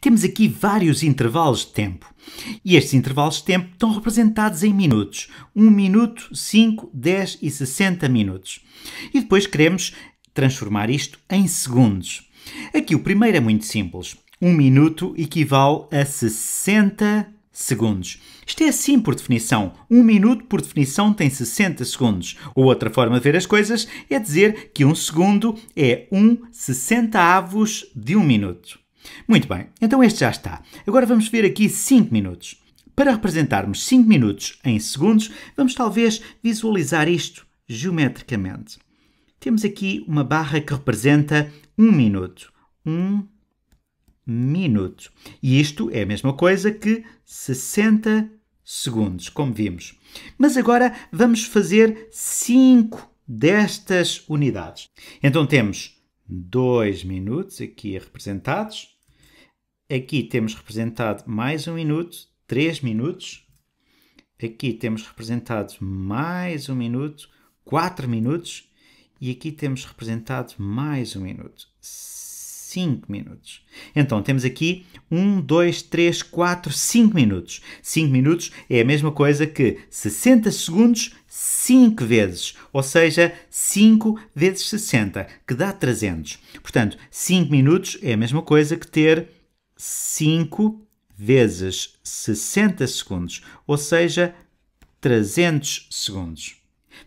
temos aqui vários intervalos de tempo. E estes intervalos de tempo estão representados em minutos. 1 minuto, 5, 10 e 60 minutos. E depois queremos transformar isto em segundos. Aqui o primeiro é muito simples. 1 minuto equivale a 60 segundos. Isto é assim por definição. 1 minuto, por definição, tem 60 segundos. Ou outra forma de ver as coisas é dizer que 1 segundo é um sessentaavos de 1 minuto. Muito bem, então este já está. Agora vamos ver aqui 5 minutos. Para representarmos 5 minutos em segundos, vamos talvez visualizar isto geometricamente. Temos aqui uma barra que representa 1 um minuto. 1 um minuto. E isto é a mesma coisa que 60 segundos, como vimos. Mas agora vamos fazer 5 destas unidades. Então temos dois minutos aqui representados. Aqui temos representado mais um minuto, três minutos. Aqui temos representado mais um minuto, quatro minutos. E aqui temos representado mais um minuto, cinco minutos. Então temos aqui um, dois, três, quatro, cinco minutos. Cinco minutos é a mesma coisa que 60 segundos 5 vezes, ou seja, 5 vezes 60, que dá 300. Portanto, 5 minutos é a mesma coisa que ter 5 vezes 60 segundos, ou seja, 300 segundos.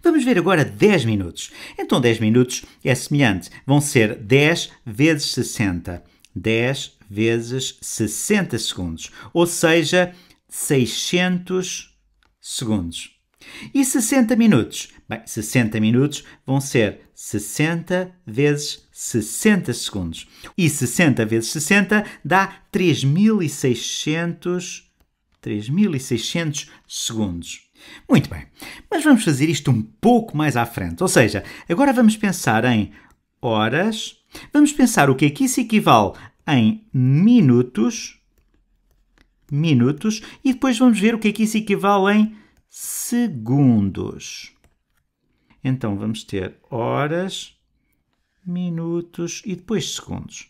Vamos ver agora 10 minutos. Então 10 minutos é semelhante, vão ser 10 vezes 60. 10 vezes 60 segundos, ou seja, 600 segundos. E 60 minutos? Bem, 60 minutos vão ser 60 vezes 60 segundos. E 60 vezes 60 dá 3600 segundos. Muito bem, mas vamos fazer isto um pouco mais à frente. Ou seja, agora vamos pensar em horas, vamos pensar o que é que isso equivale em minutos, minutos, e depois vamos ver o que é que isso equivale em segundos. Então vamos ter horas, minutos e depois segundos.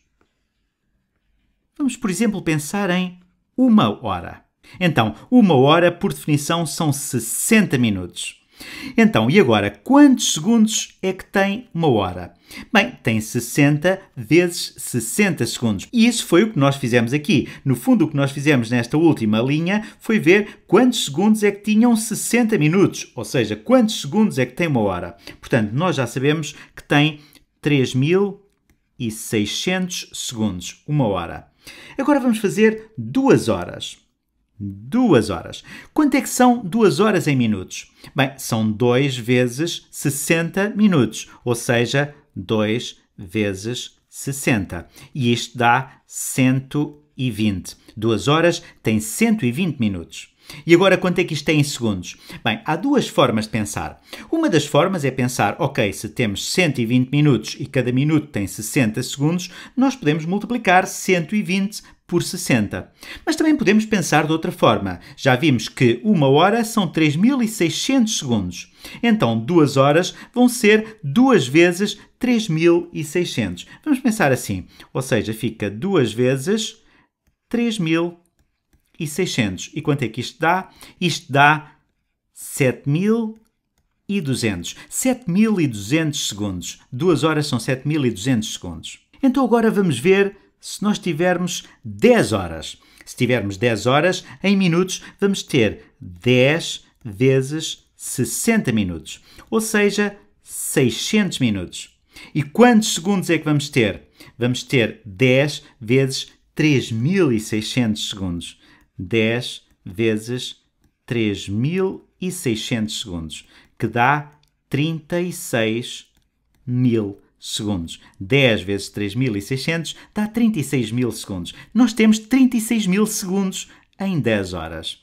Vamos, por exemplo, pensar em uma hora. Então, uma hora, por definição, são 60 minutos. Então, e agora, quantos segundos é que tem uma hora? Bem, tem 60 vezes 60 segundos. E isso foi o que nós fizemos aqui. No fundo, o que nós fizemos nesta última linha foi ver quantos segundos é que tinham 60 minutos, ou seja, quantos segundos é que tem uma hora. Portanto, nós já sabemos que tem 3.600 segundos, uma hora. Agora vamos fazer duas horas duas horas. Quanto é que são duas horas em minutos? Bem, são 2 vezes 60 minutos, ou seja, 2 vezes 60. E isto dá 120. Duas horas tem 120 minutos. E agora quanto é que isto tem em segundos? Bem, há duas formas de pensar. Uma das formas é pensar, ok, se temos 120 minutos e cada minuto tem 60 segundos, nós podemos multiplicar 120 por 60. Mas também podemos pensar de outra forma. Já vimos que uma hora são 3.600 segundos. Então, duas horas vão ser duas vezes 3.600. Vamos pensar assim, ou seja, fica duas vezes 3.600 e E quanto é que isto dá? Isto dá 7200. 7200 segundos. Duas horas são 7200 segundos. Então agora vamos ver se nós tivermos 10 horas. Se tivermos 10 horas, em minutos vamos ter 10 vezes 60 minutos, ou seja, 600 minutos. E quantos segundos é que vamos ter? Vamos ter 10 vezes 3600 segundos. 10 vezes 3.600 segundos, que dá 36.000 segundos. 10 vezes 3.600 dá 36.000 segundos. Nós temos 36.000 segundos em 10 horas.